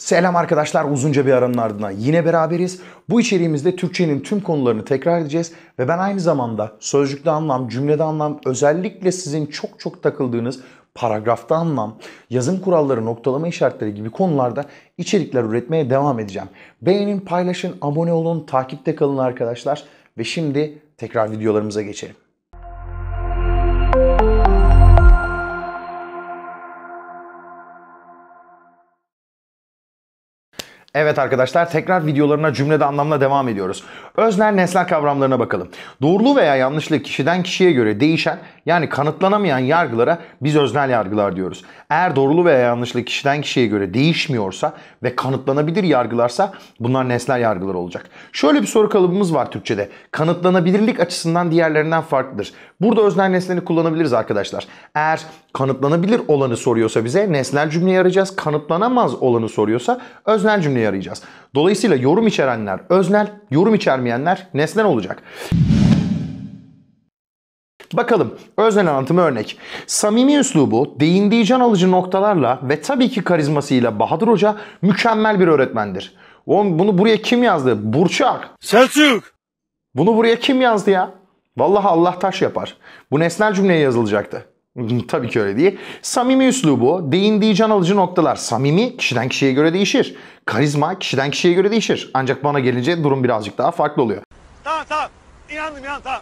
Selam arkadaşlar uzunca bir aranın ardına yine beraberiz. Bu içeriğimizde Türkçenin tüm konularını tekrar edeceğiz ve ben aynı zamanda sözcükte anlam, cümlede anlam, özellikle sizin çok çok takıldığınız paragrafta anlam, yazım kuralları, noktalama işaretleri gibi konularda içerikler üretmeye devam edeceğim. Beğenin, paylaşın, abone olun, takipte kalın arkadaşlar ve şimdi tekrar videolarımıza geçelim. Evet arkadaşlar tekrar videolarına cümlede anlamla devam ediyoruz. Öznel nesnel kavramlarına bakalım. Doğruluğu veya yanlışlığı kişiden kişiye göre değişen yani kanıtlanamayan yargılara biz öznel yargılar diyoruz. Eğer doğruluğu veya yanlışlığı kişiden kişiye göre değişmiyorsa ve kanıtlanabilir yargılarsa bunlar nesnel yargılar olacak. Şöyle bir soru kalıbımız var Türkçe'de. Kanıtlanabilirlik açısından diğerlerinden farklıdır. Burada öznel nesneni kullanabiliriz arkadaşlar. Eğer kanıtlanabilir olanı soruyorsa bize nesnel cümleye arayacağız. Kanıtlanamaz olanı soruyorsa öznel cümleye arayacağız. Dolayısıyla yorum içerenler öznel, yorum içermeyenler nesnel olacak. Bakalım öznel anlatımı örnek. Samimi üslubu, değindiği can alıcı noktalarla ve tabii ki karizmasıyla Bahadır Hoca mükemmel bir öğretmendir. Oğlum bunu buraya kim yazdı? Burçak. Selçuk. Bunu buraya kim yazdı ya? Vallahi Allah taş yapar. Bu nesnel cümleye yazılacaktı. Tabii ki öyle değil. Samimi üslubu, değindiği can alıcı noktalar. Samimi kişiden kişiye göre değişir. Karizma kişiden kişiye göre değişir. Ancak bana gelince durum birazcık daha farklı oluyor. Tamam tamam. İnandım ya tamam.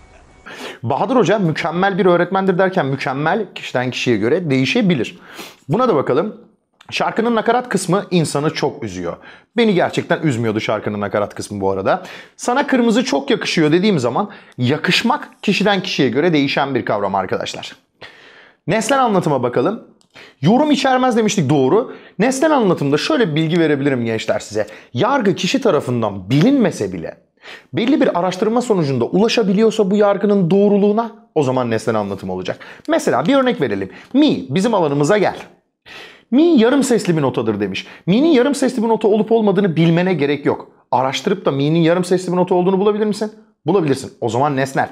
Bahadır Hoca mükemmel bir öğretmendir derken mükemmel kişiden kişiye göre değişebilir. Buna da bakalım. Şarkının nakarat kısmı insanı çok üzüyor. Beni gerçekten üzmüyordu şarkının nakarat kısmı bu arada. Sana kırmızı çok yakışıyor dediğim zaman yakışmak kişiden kişiye göre değişen bir kavram arkadaşlar. Nesnel anlatıma bakalım. Yorum içermez demiştik doğru. Nesnel anlatımda şöyle bir bilgi verebilirim gençler size. Yargı kişi tarafından bilinmese bile belli bir araştırma sonucunda ulaşabiliyorsa bu yargının doğruluğuna o zaman nesnel anlatım olacak. Mesela bir örnek verelim. Mi bizim alanımıza gel. Mi yarım sesli bir notadır demiş. Mi'nin yarım sesli bir nota olup olmadığını bilmene gerek yok. Araştırıp da mi'nin yarım sesli bir nota olduğunu bulabilir misin? Bulabilirsin. O zaman nesnel.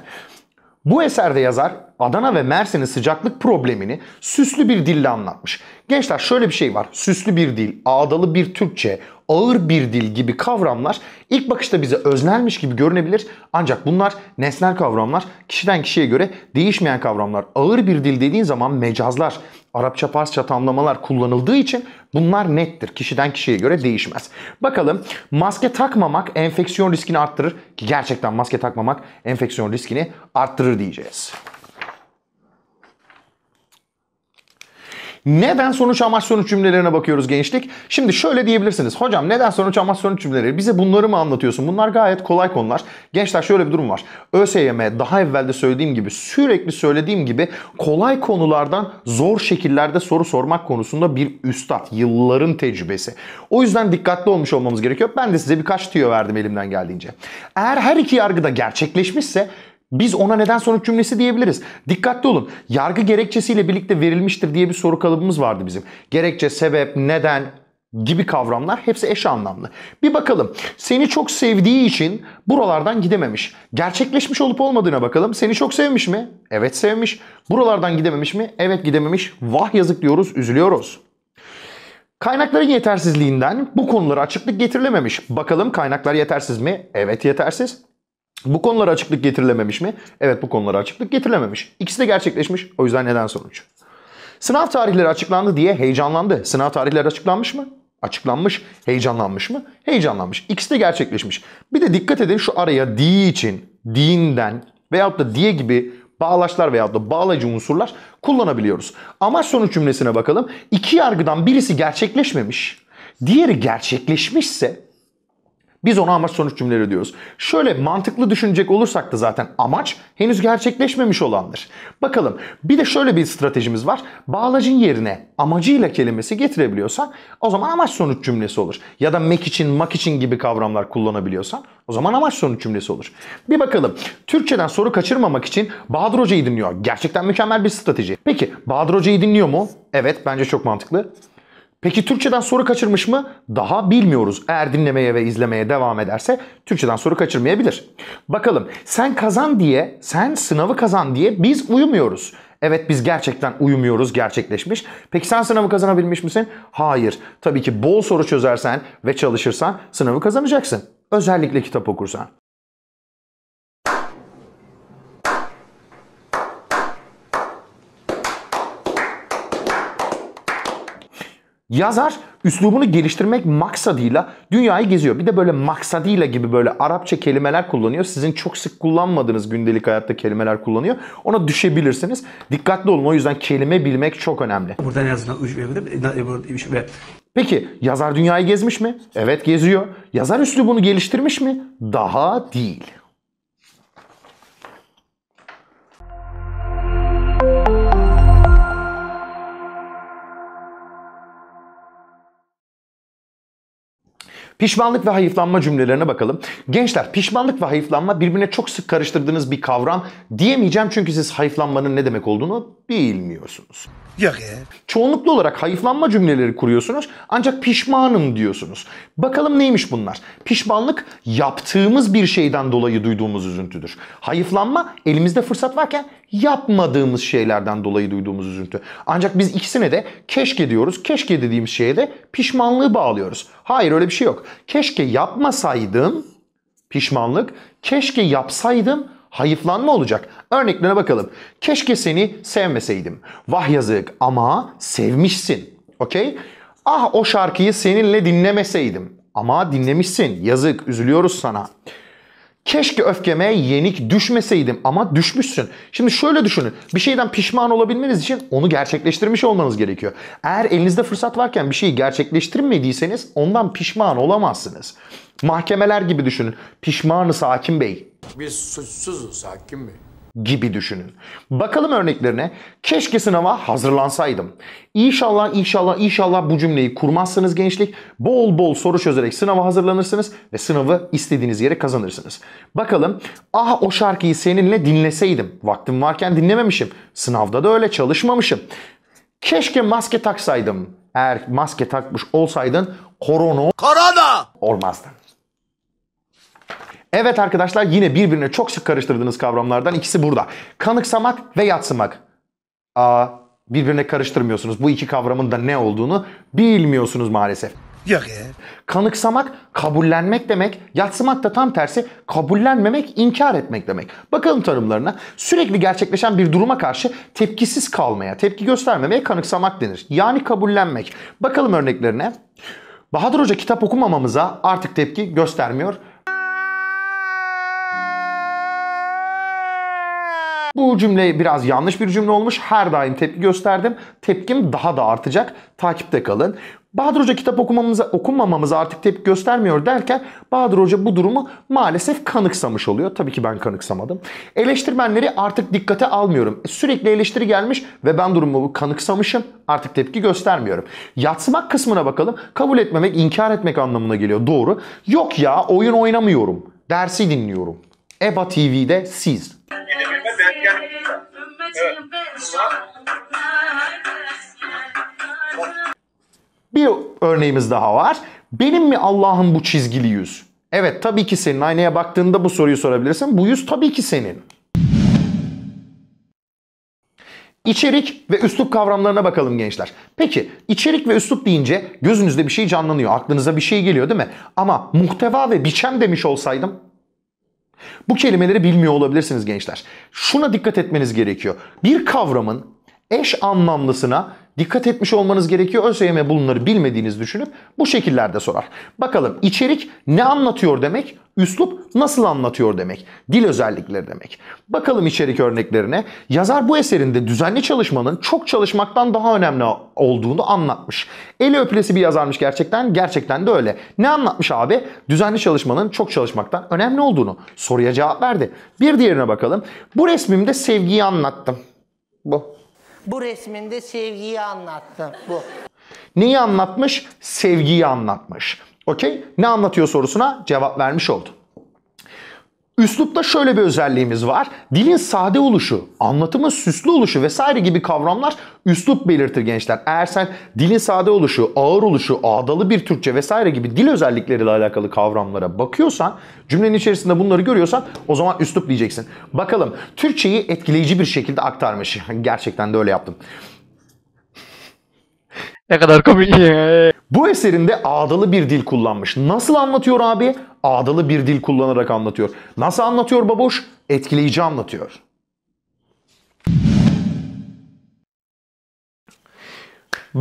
Bu eserde yazar Adana ve Mersin'in sıcaklık problemini süslü bir dille anlatmış. Gençler şöyle bir şey var. Süslü bir dil, ağdalı bir Türkçe, ağır bir dil gibi kavramlar ilk bakışta bize öznelmiş gibi görünebilir. Ancak bunlar nesnel kavramlar, kişiden kişiye göre değişmeyen kavramlar. Ağır bir dil dediğin zaman mecazlar, Arapça Farsça tamlamalar kullanıldığı için bunlar nettir. Kişiden kişiye göre değişmez. Bakalım maske takmamak enfeksiyon riskini arttırır ki gerçekten maske takmamak enfeksiyon riskini arttırır diyeceğiz. Neden sonuç amaç sonuç cümlelerine bakıyoruz gençlik? Şimdi şöyle diyebilirsiniz. Hocam neden sonuç amaç sonuç cümleleri? Bize bunları mı anlatıyorsun? Bunlar gayet kolay konular. Gençler şöyle bir durum var. ÖSYM daha evvel de söylediğim gibi sürekli söylediğim gibi kolay konulardan zor şekillerde soru sormak konusunda bir üstad. Yılların tecrübesi. O yüzden dikkatli olmuş olmamız gerekiyor. Ben de size birkaç tüyo verdim elimden geldiğince. Eğer her iki yargıda gerçekleşmişse biz ona neden sonuç cümlesi diyebiliriz. Dikkatli olun. Yargı gerekçesiyle birlikte verilmiştir diye bir soru kalıbımız vardı bizim. Gerekçe, sebep, neden, gibi kavramlar hepsi eş anlamlı. Bir bakalım seni çok sevdiği için buralardan gidememiş. Gerçekleşmiş olup olmadığına bakalım. Seni çok sevmiş mi? Evet sevmiş. Buralardan gidememiş mi? Evet gidememiş. Vah yazık diyoruz, üzülüyoruz. Kaynakların yetersizliğinden bu konulara açıklık getirilememiş. Bakalım kaynaklar yetersiz mi? Evet yetersiz. Bu konulara açıklık getirilememiş mi? Evet bu konulara açıklık getirilememiş. İkisi de gerçekleşmiş. O yüzden neden sonuç? Sınav tarihleri açıklandı diye heyecanlandı. Sınav tarihleri açıklanmış mı? Açıklanmış. Heyecanlanmış mı? Heyecanlanmış. İkisi de gerçekleşmiş. Bir de dikkat edin şu araya di için, dinden veyahut da diye gibi bağlaçlar veyahut da bağlayıcı unsurlar kullanabiliyoruz. Amaç sonuç cümlesine bakalım. İki yargıdan birisi gerçekleşmemiş, diğeri gerçekleşmişse biz ona amaç sonuç cümleleri diyoruz. Şöyle mantıklı düşünecek olursak da zaten amaç henüz gerçekleşmemiş olandır. Bakalım bir de şöyle bir stratejimiz var. Bağlacın yerine amacıyla kelimesi getirebiliyorsan o zaman amaç sonuç cümlesi olur. Ya da mek için, mak için gibi kavramlar kullanabiliyorsan o zaman amaç sonuç cümlesi olur. Bir bakalım. Türkçeden soru kaçırmamak için Bahadır Hoca'yı dinliyor. Gerçekten mükemmel bir strateji. Peki Bahadır Hoca'yı dinliyor mu? Evet bence çok mantıklı. Peki Türkçeden soru kaçırmış mı? Daha bilmiyoruz. Eğer dinlemeye ve izlemeye devam ederse Türkçeden soru kaçırmayabilir. Bakalım sen kazan diye, sen sınavı kazan diye biz uyumuyoruz. Evet biz gerçekten uyumuyoruz, gerçekleşmiş. Peki sen sınavı kazanabilmiş misin? Hayır. Tabii ki bol soru çözersen ve çalışırsan sınavı kazanacaksın. Özellikle kitap okursan. Yazar üslubunu geliştirmek maksadıyla dünyayı geziyor. Bir de böyle maksadıyla gibi böyle Arapça kelimeler kullanıyor. Sizin çok sık kullanmadığınız gündelik hayatta kelimeler kullanıyor. Ona düşebilirsiniz. Dikkatli olun o yüzden kelime bilmek çok önemli. Buradan en e, Peki yazar dünyayı gezmiş mi? Evet geziyor. Yazar üslubunu geliştirmiş mi? Daha değil. Pişmanlık ve hayıflanma cümlelerine bakalım. Gençler pişmanlık ve hayıflanma birbirine çok sık karıştırdığınız bir kavram diyemeyeceğim çünkü siz hayıflanmanın ne demek olduğunu bilmiyorsunuz. Yok ya. Çoğunluklu olarak hayıflanma cümleleri kuruyorsunuz ancak pişmanım diyorsunuz. Bakalım neymiş bunlar? Pişmanlık yaptığımız bir şeyden dolayı duyduğumuz üzüntüdür. Hayıflanma elimizde fırsat varken yapmadığımız şeylerden dolayı duyduğumuz üzüntü. Ancak biz ikisine de keşke diyoruz. Keşke dediğimiz şeye de pişmanlığı bağlıyoruz. Hayır öyle bir şey yok. Keşke yapmasaydım pişmanlık. Keşke yapsaydım hayıflanma olacak. Örneklere bakalım. Keşke seni sevmeseydim. Vah yazık ama sevmişsin. Okey? Ah o şarkıyı seninle dinlemeseydim. Ama dinlemişsin. Yazık üzülüyoruz sana. Keşke öfkeme yenik düşmeseydim ama düşmüşsün. Şimdi şöyle düşünün. Bir şeyden pişman olabilmeniz için onu gerçekleştirmiş olmanız gerekiyor. Eğer elinizde fırsat varken bir şeyi gerçekleştirmediyseniz ondan pişman olamazsınız. Mahkemeler gibi düşünün. Pişmanız hakim bey. Biz suçsuzuz hakim bey gibi düşünün. Bakalım örneklerine. Keşke sınava hazırlansaydım. İnşallah inşallah inşallah bu cümleyi kurmazsınız gençlik. Bol bol soru çözerek sınava hazırlanırsınız ve sınavı istediğiniz yere kazanırsınız. Bakalım. Ah o şarkıyı seninle dinleseydim. Vaktim varken dinlememişim. Sınavda da öyle çalışmamışım. Keşke maske taksaydım. Eğer maske takmış olsaydın korona korona olmazdı. Evet arkadaşlar yine birbirine çok sık karıştırdığınız kavramlardan ikisi burada. Kanıksamak ve yatsımak. Aa, birbirine karıştırmıyorsunuz. Bu iki kavramın da ne olduğunu bilmiyorsunuz maalesef. Yok ya. Kanıksamak kabullenmek demek, yatsımak da tam tersi kabullenmemek, inkar etmek demek. Bakalım tanımlarına. Sürekli gerçekleşen bir duruma karşı tepkisiz kalmaya, tepki göstermemeye kanıksamak denir. Yani kabullenmek. Bakalım örneklerine. Bahadır Hoca kitap okumamamıza artık tepki göstermiyor. Bu cümle biraz yanlış bir cümle olmuş. Her daim tepki gösterdim. Tepkim daha da artacak. Takipte kalın. Bahadır Hoca kitap okumamıza, okunmamamıza artık tepki göstermiyor derken Bahadır Hoca bu durumu maalesef kanıksamış oluyor. Tabii ki ben kanıksamadım. Eleştirmenleri artık dikkate almıyorum. E, sürekli eleştiri gelmiş ve ben durumu kanıksamışım. Artık tepki göstermiyorum. Yatsımak kısmına bakalım. Kabul etmemek, inkar etmek anlamına geliyor. Doğru. Yok ya oyun oynamıyorum. Dersi dinliyorum. EBA TV'de siz. Bir örneğimiz daha var. Benim mi Allah'ın bu çizgili yüz? Evet tabii ki senin. Aynaya baktığında bu soruyu sorabilirsin. Bu yüz tabii ki senin. İçerik ve üslup kavramlarına bakalım gençler. Peki içerik ve üslup deyince gözünüzde bir şey canlanıyor. Aklınıza bir şey geliyor değil mi? Ama muhteva ve biçem demiş olsaydım bu kelimeleri bilmiyor olabilirsiniz gençler. Şuna dikkat etmeniz gerekiyor. Bir kavramın eş anlamlısına dikkat etmiş olmanız gerekiyor. ÖSYM bunları bilmediğiniz düşünüp bu şekillerde sorar. Bakalım içerik ne anlatıyor demek, üslup nasıl anlatıyor demek, dil özellikleri demek. Bakalım içerik örneklerine. Yazar bu eserinde düzenli çalışmanın çok çalışmaktan daha önemli olduğunu anlatmış. Eli öpülesi bir yazarmış gerçekten, gerçekten de öyle. Ne anlatmış abi? Düzenli çalışmanın çok çalışmaktan önemli olduğunu. Soruya cevap verdi. Bir diğerine bakalım. Bu resmimde sevgiyi anlattım. Bu bu resminde sevgiyi anlattı bu. Neyi anlatmış? Sevgiyi anlatmış. Okey? Ne anlatıyor sorusuna cevap vermiş oldu. Üslupta şöyle bir özelliğimiz var. Dilin sade oluşu, anlatımın süslü oluşu vesaire gibi kavramlar üslup belirtir gençler. Eğer sen dilin sade oluşu, ağır oluşu, ağdalı bir Türkçe vesaire gibi dil özellikleriyle alakalı kavramlara bakıyorsan, cümlenin içerisinde bunları görüyorsan o zaman üslup diyeceksin. Bakalım Türkçeyi etkileyici bir şekilde aktarmış. Gerçekten de öyle yaptım. ne kadar komik. Bu eserinde ağdalı bir dil kullanmış. Nasıl anlatıyor abi? Ağdalı bir dil kullanarak anlatıyor. Nasıl anlatıyor babuş? Etkileyici anlatıyor.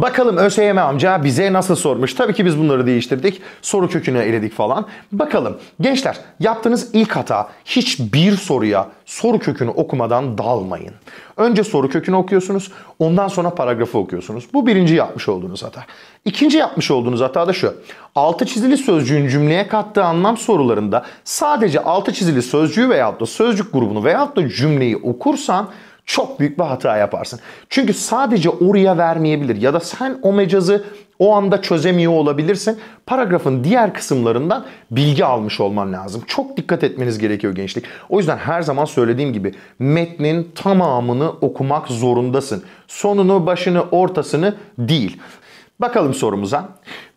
Bakalım ÖSYM amca bize nasıl sormuş? Tabii ki biz bunları değiştirdik. Soru kökünü eledik falan. Bakalım gençler yaptığınız ilk hata hiçbir soruya soru kökünü okumadan dalmayın. Önce soru kökünü okuyorsunuz. Ondan sonra paragrafı okuyorsunuz. Bu birinci yapmış olduğunuz hata. İkinci yapmış olduğunuz hata da şu. Altı çizili sözcüğün cümleye kattığı anlam sorularında sadece altı çizili sözcüğü veyahut da sözcük grubunu veyahut da cümleyi okursan çok büyük bir hata yaparsın. Çünkü sadece oraya vermeyebilir ya da sen o mecazı o anda çözemiyor olabilirsin. Paragrafın diğer kısımlarından bilgi almış olman lazım. Çok dikkat etmeniz gerekiyor gençlik. O yüzden her zaman söylediğim gibi metnin tamamını okumak zorundasın. Sonunu, başını, ortasını değil. Bakalım sorumuza.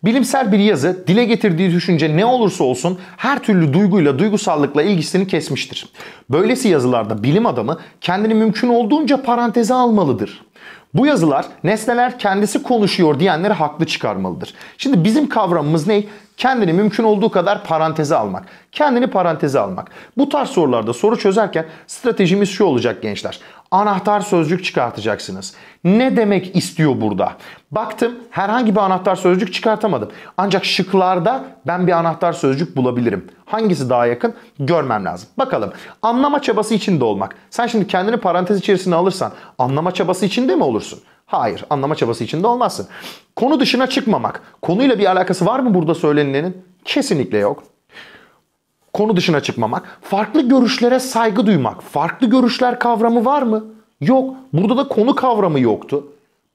Bilimsel bir yazı dile getirdiği düşünce ne olursa olsun her türlü duyguyla duygusallıkla ilgisini kesmiştir. Böylesi yazılarda bilim adamı kendini mümkün olduğunca paranteze almalıdır. Bu yazılar nesneler kendisi konuşuyor diyenleri haklı çıkarmalıdır. Şimdi bizim kavramımız ne? Kendini mümkün olduğu kadar paranteze almak. Kendini paranteze almak. Bu tarz sorularda soru çözerken stratejimiz şu olacak gençler. Anahtar sözcük çıkartacaksınız. Ne demek istiyor burada? Baktım herhangi bir anahtar sözcük çıkartamadım. Ancak şıklarda ben bir anahtar sözcük bulabilirim. Hangisi daha yakın görmem lazım. Bakalım anlama çabası içinde olmak. Sen şimdi kendini parantez içerisine alırsan anlama çabası içinde mi olursun? Hayır, anlama çabası içinde olmazsın. Konu dışına çıkmamak. Konuyla bir alakası var mı burada söylenilenin? Kesinlikle yok. Konu dışına çıkmamak. Farklı görüşlere saygı duymak. Farklı görüşler kavramı var mı? Yok. Burada da konu kavramı yoktu.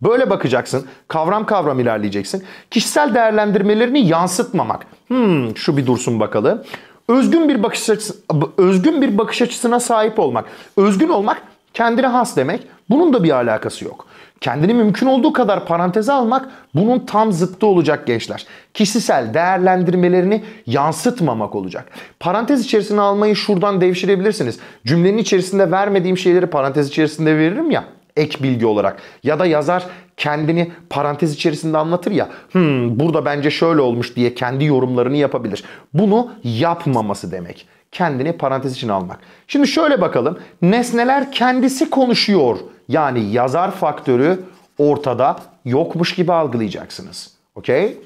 Böyle bakacaksın. Kavram kavram ilerleyeceksin. Kişisel değerlendirmelerini yansıtmamak. Hmm, şu bir dursun bakalım. Özgün bir bakış açısı, özgün bir bakış açısına sahip olmak. Özgün olmak kendine has demek. Bunun da bir alakası yok. Kendini mümkün olduğu kadar paranteze almak bunun tam zıttı olacak gençler. Kişisel değerlendirmelerini yansıtmamak olacak. Parantez içerisine almayı şuradan devşirebilirsiniz. Cümlenin içerisinde vermediğim şeyleri parantez içerisinde veririm ya ek bilgi olarak ya da yazar kendini parantez içerisinde anlatır ya hmm, burada bence şöyle olmuş diye kendi yorumlarını yapabilir. Bunu yapmaması demek. Kendini parantez için almak. Şimdi şöyle bakalım. Nesneler kendisi konuşuyor yani yazar faktörü ortada yokmuş gibi algılayacaksınız. Okey?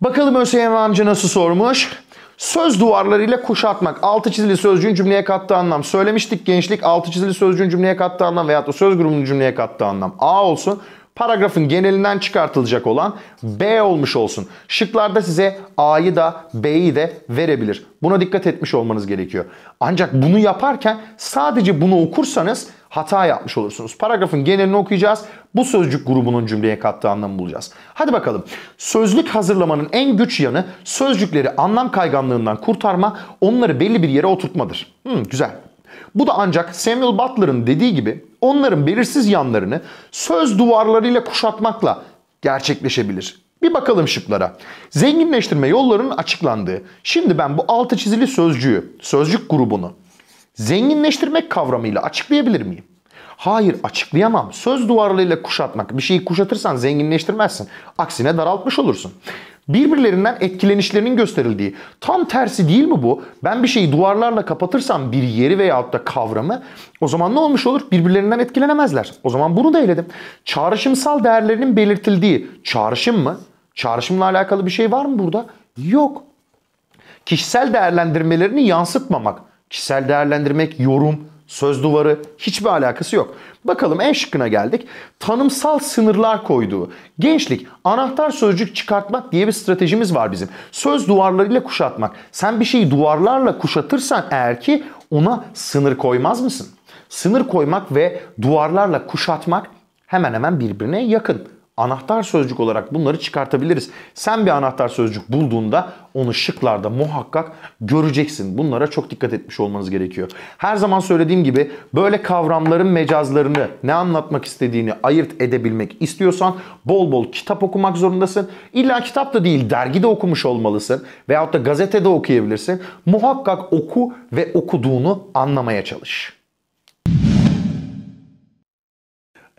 Bakalım ÖSYM amca nasıl sormuş? Söz duvarlarıyla kuşatmak. Altı çizili sözcüğün cümleye kattığı anlam. Söylemiştik gençlik altı çizili sözcüğün cümleye kattığı anlam veyahut da söz grubunun cümleye kattığı anlam. A olsun paragrafın genelinden çıkartılacak olan B olmuş olsun. Şıklarda size A'yı da B'yi de verebilir. Buna dikkat etmiş olmanız gerekiyor. Ancak bunu yaparken sadece bunu okursanız hata yapmış olursunuz. Paragrafın genelini okuyacağız. Bu sözcük grubunun cümleye kattığı anlamı bulacağız. Hadi bakalım. Sözlük hazırlamanın en güç yanı sözcükleri anlam kayganlığından kurtarma, onları belli bir yere oturtmadır. Hmm, güzel. Bu da ancak Samuel Butler'ın dediği gibi onların belirsiz yanlarını söz duvarlarıyla kuşatmakla gerçekleşebilir. Bir bakalım şıklara. Zenginleştirme yollarının açıklandığı. Şimdi ben bu altı çizili sözcüğü, sözcük grubunu zenginleştirmek kavramıyla açıklayabilir miyim? Hayır açıklayamam. Söz duvarlarıyla kuşatmak. Bir şeyi kuşatırsan zenginleştirmezsin. Aksine daraltmış olursun. Birbirlerinden etkilenişlerinin gösterildiği. Tam tersi değil mi bu? Ben bir şeyi duvarlarla kapatırsam bir yeri veyahut da kavramı o zaman ne olmuş olur? Birbirlerinden etkilenemezler. O zaman bunu da eledim. Çağrışımsal değerlerinin belirtildiği. Çağrışım mı? Çağrışımla alakalı bir şey var mı burada? Yok. Kişisel değerlendirmelerini yansıtmamak kişisel değerlendirmek, yorum, söz duvarı hiçbir alakası yok. Bakalım en şıkkına geldik. Tanımsal sınırlar koyduğu. Gençlik, anahtar sözcük çıkartmak diye bir stratejimiz var bizim. Söz duvarlarıyla kuşatmak. Sen bir şeyi duvarlarla kuşatırsan eğer ki ona sınır koymaz mısın? Sınır koymak ve duvarlarla kuşatmak hemen hemen birbirine yakın anahtar sözcük olarak bunları çıkartabiliriz. Sen bir anahtar sözcük bulduğunda onu şıklarda muhakkak göreceksin. Bunlara çok dikkat etmiş olmanız gerekiyor. Her zaman söylediğim gibi böyle kavramların mecazlarını, ne anlatmak istediğini ayırt edebilmek istiyorsan bol bol kitap okumak zorundasın. İlla kitap da değil, dergi de okumuş olmalısın veyahut da gazetede okuyabilirsin. Muhakkak oku ve okuduğunu anlamaya çalış.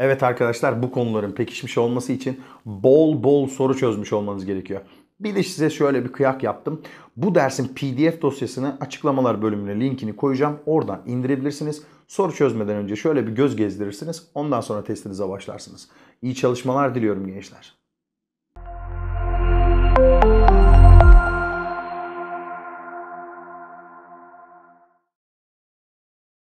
Evet arkadaşlar bu konuların pekişmiş olması için bol bol soru çözmüş olmanız gerekiyor. Bir de size şöyle bir kıyak yaptım. Bu dersin PDF dosyasını açıklamalar bölümüne linkini koyacağım. Oradan indirebilirsiniz. Soru çözmeden önce şöyle bir göz gezdirirsiniz. Ondan sonra testinize başlarsınız. İyi çalışmalar diliyorum gençler.